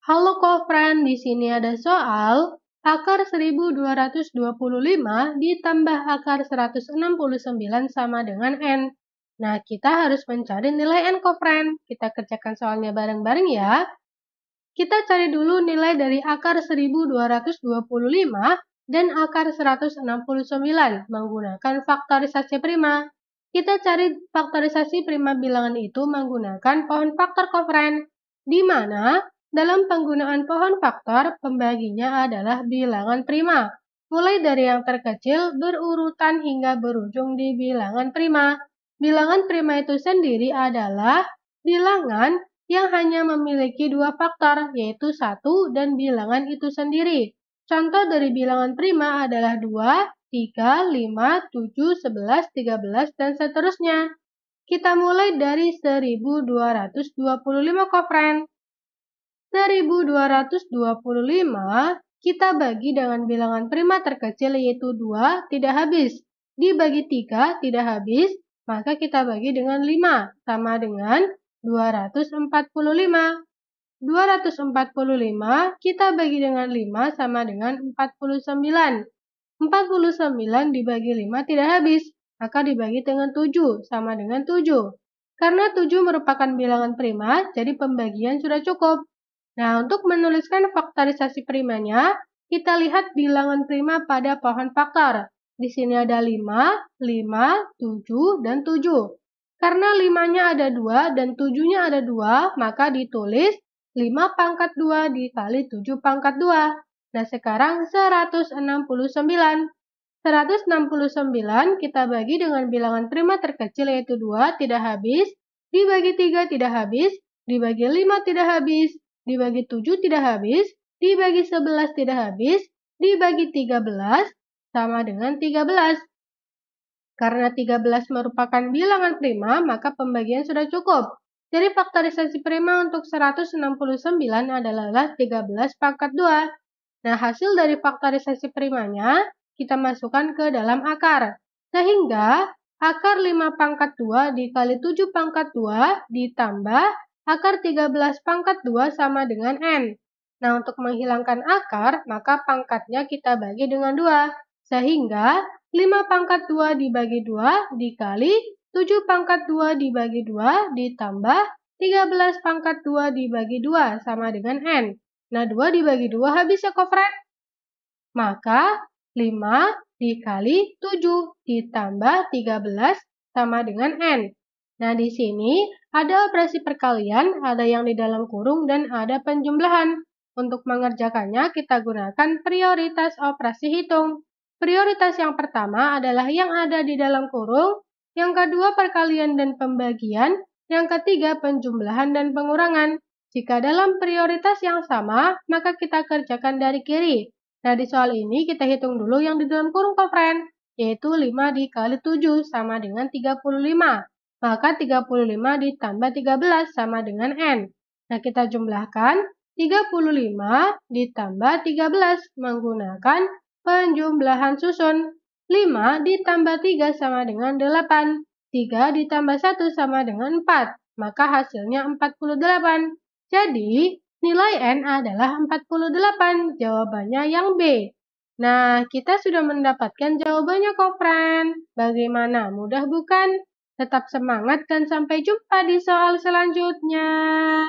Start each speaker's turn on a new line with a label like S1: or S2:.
S1: Halo Kofran, di sini ada soal akar 1225 ditambah akar 169 sama dengan N. Nah, kita harus mencari nilai N Kofran. Kita kerjakan soalnya bareng-bareng ya. Kita cari dulu nilai dari akar 1225 dan akar 169 menggunakan faktorisasi prima. Kita cari faktorisasi prima bilangan itu menggunakan pohon faktor Kofran, di mana dalam penggunaan pohon faktor, pembaginya adalah bilangan prima, mulai dari yang terkecil berurutan hingga berujung di bilangan prima. Bilangan prima itu sendiri adalah bilangan yang hanya memiliki dua faktor, yaitu satu dan bilangan itu sendiri. Contoh dari bilangan prima adalah 2, 3, 5, 7, 11, 13, dan seterusnya. Kita mulai dari 1225 kofren. 1225 kita bagi dengan bilangan prima terkecil yaitu 2 tidak habis. Dibagi 3 tidak habis, maka kita bagi dengan 5 sama dengan 245. 245 kita bagi dengan 5 sama dengan 49. 49 dibagi 5 tidak habis, maka dibagi dengan 7 sama dengan 7. Karena 7 merupakan bilangan prima, jadi pembagian sudah cukup. Nah, untuk menuliskan faktorisasi primanya, kita lihat bilangan prima pada pohon faktor. Di sini ada 5, 5, 7, dan 7. Karena 5-nya ada 2 dan 7-nya ada 2, maka ditulis 5 pangkat 2 dikali 7 pangkat 2. Nah, sekarang 169. 169 kita bagi dengan bilangan prima terkecil yaitu 2 tidak habis, dibagi 3 tidak habis, dibagi 5 tidak habis, dibagi 7 tidak habis, dibagi 11 tidak habis, dibagi 13 sama dengan 13. Karena 13 merupakan bilangan prima, maka pembagian sudah cukup. Jadi faktorisasi prima untuk 169 adalah 13 pangkat 2. Nah, hasil dari faktorisasi primanya kita masukkan ke dalam akar. Sehingga akar 5 pangkat 2 dikali 7 pangkat 2 ditambah Akar 13 pangkat 2 sama dengan N. Nah, untuk menghilangkan akar, maka pangkatnya kita bagi dengan 2. Sehingga 5 pangkat 2 dibagi 2 dikali 7 pangkat 2 dibagi 2 ditambah 13 pangkat 2 dibagi 2 sama dengan N. Nah, 2 dibagi 2 habis ya, kofret. Maka 5 dikali 7 ditambah 13 sama dengan N. Nah, di sini ada operasi perkalian, ada yang di dalam kurung, dan ada penjumlahan. Untuk mengerjakannya, kita gunakan prioritas operasi hitung. Prioritas yang pertama adalah yang ada di dalam kurung, yang kedua perkalian dan pembagian, yang ketiga penjumlahan dan pengurangan. Jika dalam prioritas yang sama, maka kita kerjakan dari kiri. Nah, di soal ini kita hitung dulu yang di dalam kurung, kok, friend? Yaitu 5 dikali 7 sama dengan 35. Maka 35 ditambah 13 sama dengan N. Nah, kita jumlahkan 35 ditambah 13 menggunakan penjumlahan susun. 5 ditambah 3 sama dengan 8. 3 ditambah 1 sama dengan 4. Maka hasilnya 48. Jadi, nilai N adalah 48. Jawabannya yang B. Nah, kita sudah mendapatkan jawabannya kok, friend. Bagaimana? Mudah bukan? Tetap semangat dan sampai jumpa di soal selanjutnya.